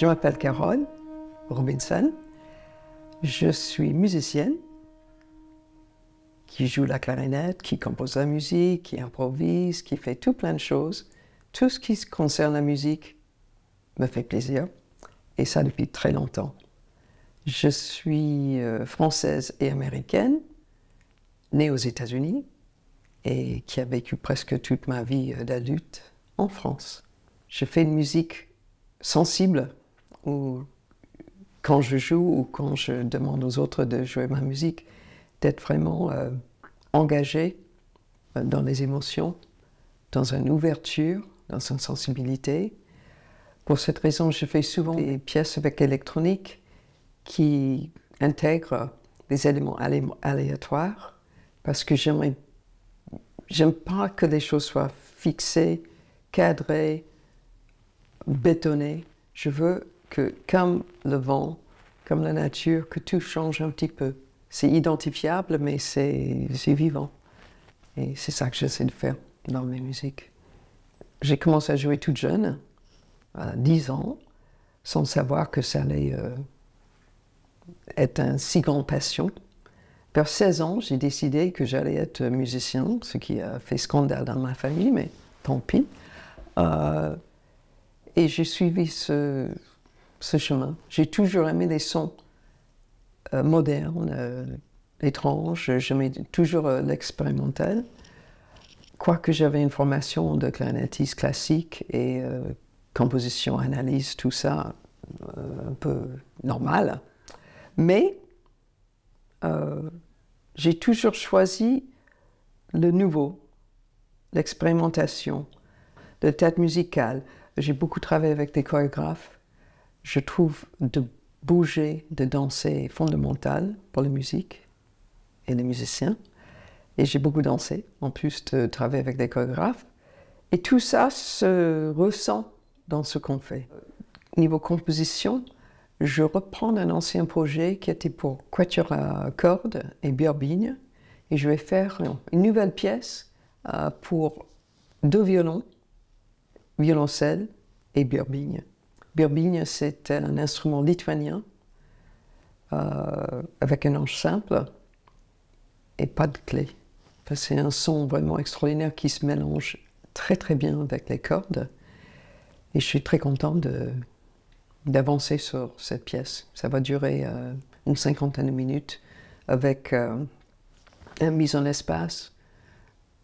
Je m'appelle Carole Robinson. Je suis musicienne qui joue la clarinette, qui compose la musique, qui improvise, qui fait tout plein de choses. Tout ce qui concerne la musique me fait plaisir et ça depuis très longtemps. Je suis euh, française et américaine, née aux États-Unis et qui a vécu presque toute ma vie euh, d'adulte en France. Je fais une musique sensible ou quand je joue ou quand je demande aux autres de jouer ma musique, d'être vraiment euh, engagé euh, dans les émotions, dans une ouverture, dans une sensibilité. Pour cette raison, je fais souvent des pièces avec électronique qui intègrent des éléments aléatoires parce que j'aime pas que les choses soient fixées, cadrées, bétonnées. Je veux que comme le vent, comme la nature, que tout change un petit peu. C'est identifiable, mais c'est vivant. Et c'est ça que j'essaie de faire dans mes musiques. J'ai commencé à jouer toute jeune, à 10 ans, sans savoir que ça allait euh, être un si grand passion. Vers 16 ans, j'ai décidé que j'allais être musicien, ce qui a fait scandale dans ma famille, mais tant pis. Euh, et j'ai suivi ce, ce chemin. J'ai toujours aimé les sons euh, modernes, euh, étranges, j'aimais toujours euh, l'expérimental. Quoique j'avais une formation de clarinettiste classique et composition, analyse, tout ça, un peu normal. Mais j'ai toujours choisi le nouveau, l'expérimentation, le théâtre musical. J'ai beaucoup travaillé avec des chorégraphes je trouve de bouger, de danser fondamental pour la musique et les musiciens. Et j'ai beaucoup dansé, en plus de travailler avec des chorégraphes. Et tout ça se ressent dans ce qu'on fait. Niveau composition, je reprends un ancien projet qui était pour quatuor à cordes et birbigne. Et je vais faire une nouvelle pièce euh, pour deux violons, violoncelle et birbigne. Birbigne, c'est un instrument lituanien euh, avec un ange simple et pas de clé. c'est un son vraiment extraordinaire qui se mélange très très bien avec les cordes. Et je suis très contente d'avancer sur cette pièce. Ça va durer euh, une cinquantaine de minutes avec euh, un mise en espace,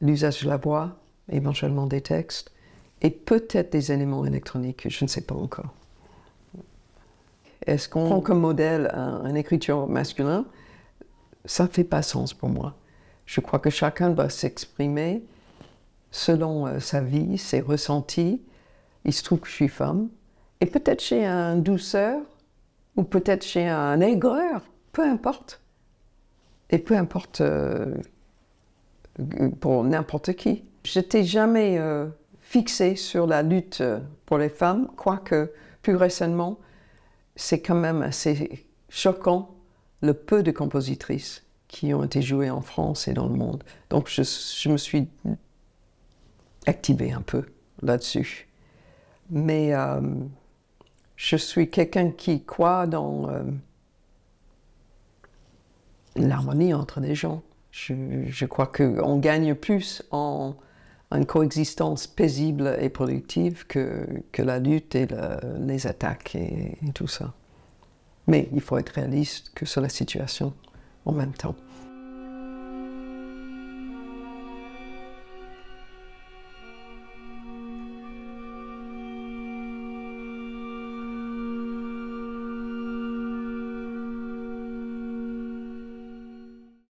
l'usage de la voix, éventuellement des textes, et peut-être des éléments électroniques, je ne sais pas encore. Est-ce qu'on prend comme modèle un, écriture masculin Ça ne fait pas sens pour moi. Je crois que chacun doit s'exprimer selon euh, sa vie, ses ressentis. Il se trouve que je suis femme. Et peut-être chez un douceur, ou peut-être chez un aigreur, peu importe. Et peu importe euh, pour n'importe qui. Je t'ai jamais... Euh, fixé sur la lutte euh, pour les femmes, quoique plus récemment, c'est quand même assez choquant le peu de compositrices qui ont été jouées en France et dans le monde. Donc je, me suis activée un peu là-dessus. Mais euh, je suis quelqu'un qui croit dans euh, l'harmonie entre les gens. Je, je crois qu'on gagne plus en une coexistence paisible et productive que, la lutte et les attaques et tout ça. Mais il faut être réaliste que sur la situation en même temps.